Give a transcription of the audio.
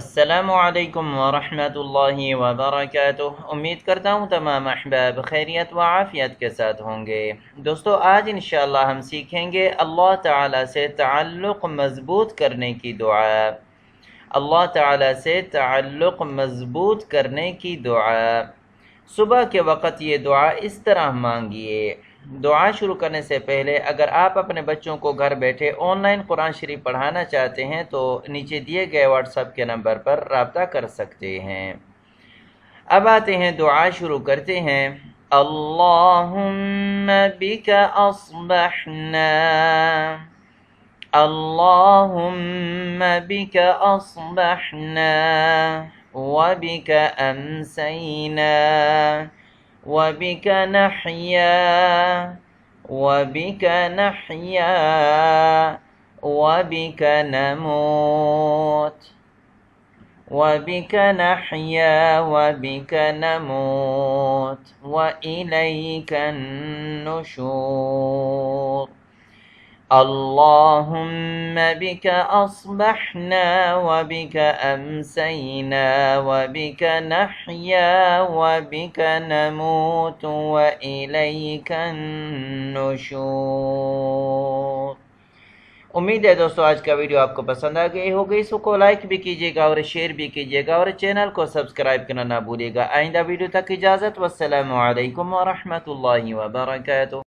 السلام علیکم ورحمۃ اللہ وبرکاتہ امید کرتا ہوں تمام احباب خیریت و عافیت کے ساتھ ہوں گے دوستو آج انشاءاللہ ہم سیکھیں گے اللہ تعالیٰ سے تعلق مضبوط کرنے کی دعا اللہ تعالیٰ سے تعلق مضبوط کرنے کی دعا صبح کے وقت یہ دعا اس طرح مانگیے دعا شروع کرنے سے پہلے اگر آپ اپنے بچوں کو گھر بیٹھے آن لائن قرآن شریف پڑھانا چاہتے ہیں تو نیچے دیے گئے واٹس اپ کے نمبر پر رابطہ کر سکتے ہیں اب آتے ہیں دعا شروع کرتے ہیں اللہ امسینا وبك نحيا وبك نحيا وبك نموت وبك نحيا وبك نموت وإليك النشور اللهم بك أصبحنا وبك أمسينا وبك نحيا وبك نموت وإليك النشور امید ہے دوستو آج کا ویڈیو آپ کو پسند آگئی ہوگئی سو کو لائک بھی کیجئے گا اور شیئر بھی کیجئے گا اور چینل کو سبسکرائب کرنا نہ بھولے گا آئندہ ویڈیو تک اجازت والسلام علیکم ورحمت اللہ وبرکاتہ